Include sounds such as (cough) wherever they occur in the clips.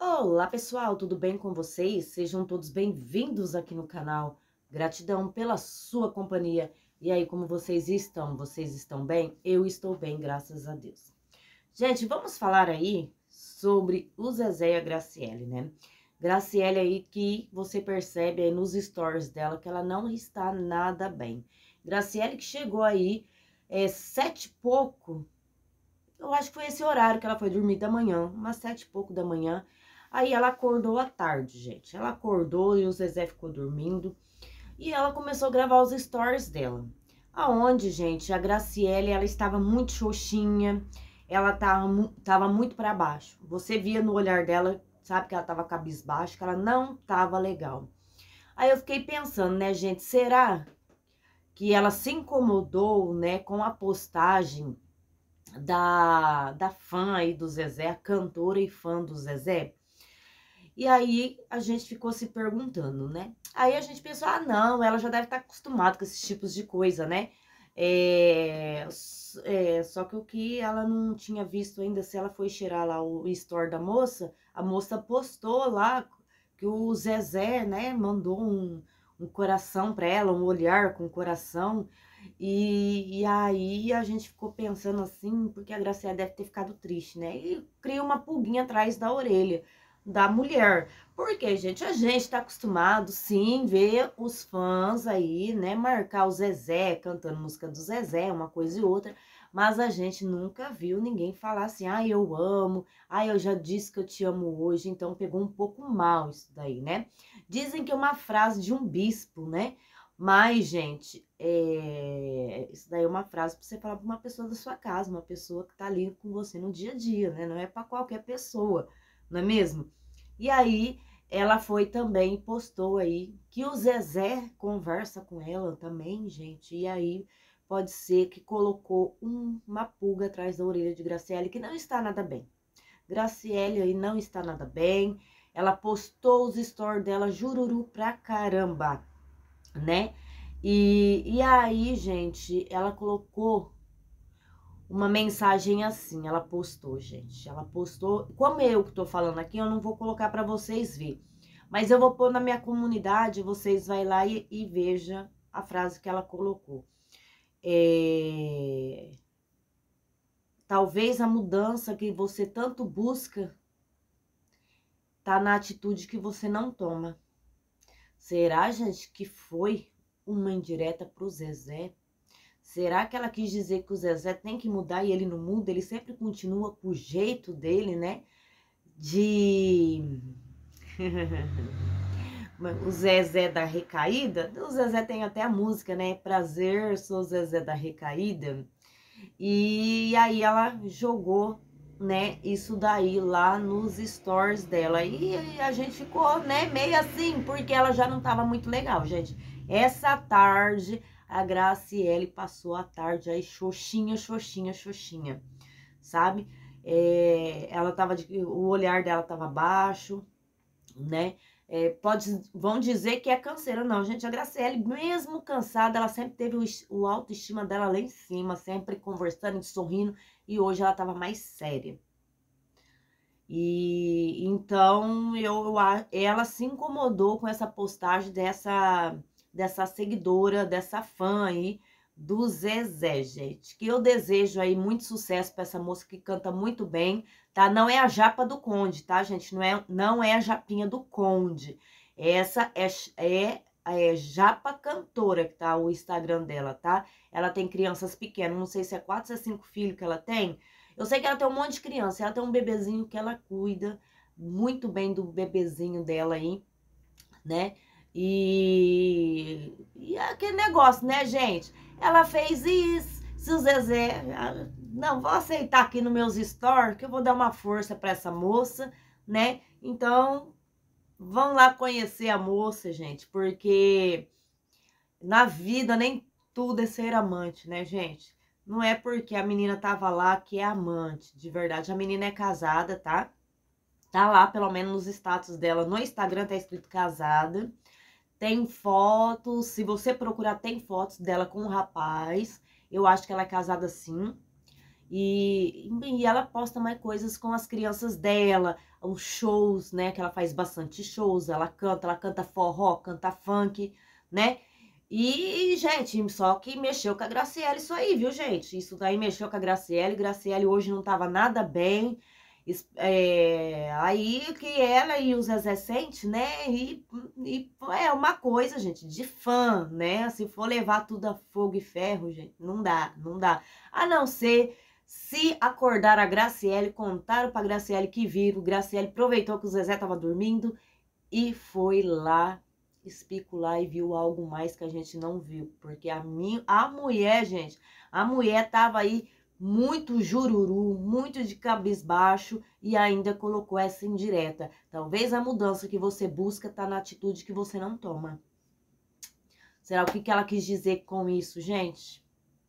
Olá pessoal, tudo bem com vocês? Sejam todos bem-vindos aqui no canal. Gratidão pela sua companhia. E aí, como vocês estão? Vocês estão bem? Eu estou bem, graças a Deus. Gente, vamos falar aí sobre o Zezé e a Graciele, né? Graciele aí que você percebe aí nos stories dela que ela não está nada bem. Graciele que chegou aí é, sete e pouco, eu acho que foi esse horário que ela foi dormir da manhã, umas sete e pouco da manhã, Aí ela acordou à tarde, gente. Ela acordou e o Zezé ficou dormindo. E ela começou a gravar os stories dela. Aonde, gente, a Graciele, ela estava muito xoxinha. Ela tava, tava muito para baixo. Você via no olhar dela, sabe, que ela tava cabisbaixa, que ela não tava legal. Aí eu fiquei pensando, né, gente, será que ela se incomodou, né, com a postagem da, da fã aí do Zezé, a cantora e fã do Zezé? E aí a gente ficou se perguntando, né? Aí a gente pensou, ah, não, ela já deve estar tá acostumada com esses tipos de coisa, né? É, é, só que o que ela não tinha visto ainda, se ela foi cheirar lá o store da moça, a moça postou lá que o Zezé, né, mandou um, um coração para ela, um olhar com coração. E, e aí a gente ficou pensando assim, porque a Graciela deve ter ficado triste, né? E cria uma pulguinha atrás da orelha da mulher. Porque, gente, a gente tá acostumado, sim, ver os fãs aí, né, marcar o Zezé, cantando música do Zezé, uma coisa e outra, mas a gente nunca viu ninguém falar assim, ah, eu amo, ah, eu já disse que eu te amo hoje, então pegou um pouco mal isso daí, né? Dizem que é uma frase de um bispo, né? Mas, gente, é... isso daí é uma frase para você falar para uma pessoa da sua casa, uma pessoa que tá ali com você no dia a dia, né? Não é para qualquer pessoa não é mesmo? E aí ela foi também, postou aí que o Zezé conversa com ela também, gente. E aí pode ser que colocou um, uma pulga atrás da orelha de Graciele, que não está nada bem. Graciele aí não está nada bem. Ela postou os stories dela jururu pra caramba, né? E, e aí, gente, ela colocou uma mensagem assim. Ela postou, gente. Ela postou. Como eu que tô falando aqui, eu não vou colocar para vocês ver. Mas eu vou pôr na minha comunidade, vocês vai lá e, e veja a frase que ela colocou. É... Talvez a mudança que você tanto busca tá na atitude que você não toma. Será, gente, que foi uma indireta pro Zezé? Será que ela quis dizer que o Zezé tem que mudar e ele não muda? Ele sempre continua com o jeito dele, né? De. (laughs) o Zezé da Recaída. O Zezé tem até a música, né? Prazer, sou o Zezé da Recaída. E aí ela jogou, né? Isso daí lá nos stores dela. E a gente ficou, né? Meio assim, porque ela já não tava muito legal, gente. Essa tarde a Graciele passou a tarde aí xoxinha, xoxinha, xoxinha, sabe? É, ela tava de, o olhar dela tava baixo, né? É, pode, vão dizer que é canseira, não, gente. A Graciele, mesmo cansada, ela sempre teve o, o autoestima dela lá em cima, sempre conversando, sorrindo, e hoje ela tava mais séria. E então eu, ela se incomodou com essa postagem dessa dessa seguidora, dessa fã aí do Zezé, gente. Que eu desejo aí muito sucesso para essa moça que canta muito bem, tá? Não é a japa do Conde, tá, gente? Não é, não é a japinha do Conde. Essa é, é, é japa cantora que tá o Instagram dela, tá? Ela tem crianças pequenas, não sei se é quatro ou é cinco filhos que ela tem. Eu sei que ela tem um monte de criança, ela tem um bebezinho que ela cuida muito bem do bebezinho dela aí, né? E, e é aquele negócio, né, gente? Ela fez isso, se o Zezé. Ah, não, vou aceitar aqui nos meus stories, que eu vou dar uma força para essa moça, né? Então, vão lá conhecer a moça, gente, porque na vida nem tudo é ser amante, né, gente? Não é porque a menina tava lá que é amante, de verdade. A menina é casada, tá? Tá lá, pelo menos nos status dela. No Instagram tá escrito casada. Tem fotos, se você procurar, tem fotos dela com o um rapaz. Eu acho que ela é casada sim. E, e ela posta mais coisas com as crianças dela, os shows, né? Que ela faz bastante shows, ela canta, ela canta forró, canta funk, né? E, gente, só que mexeu com a Graciela isso aí, viu, gente? Isso daí mexeu com a Graciela. Graciela hoje não tava nada bem. É, aí que ela e o Zezé sente, né? E, e, é uma coisa, gente, de fã, né? Se for levar tudo a fogo e ferro, gente, não dá, não dá. A não ser se acordar a Graciele, contaram pra Graciele que viram, Graciele aproveitou que o Zezé tava dormindo e foi lá especular e viu algo mais que a gente não viu. Porque a, minha, a mulher, gente, a mulher tava aí muito jururu, muito de cabisbaixo e ainda colocou essa indireta. Talvez a mudança que você busca está na atitude que você não toma. Será o que, que ela quis dizer com isso, gente?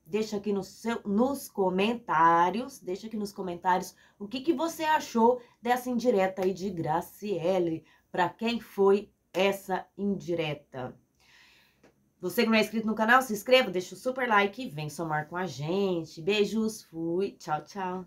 Deixa aqui no seu, nos comentários, deixa aqui nos comentários o que, que você achou dessa indireta aí de Graciele. Para quem foi essa indireta? Você que não é inscrito no canal, se inscreva, deixa o super like e vem somar com a gente. Beijos, fui, tchau, tchau.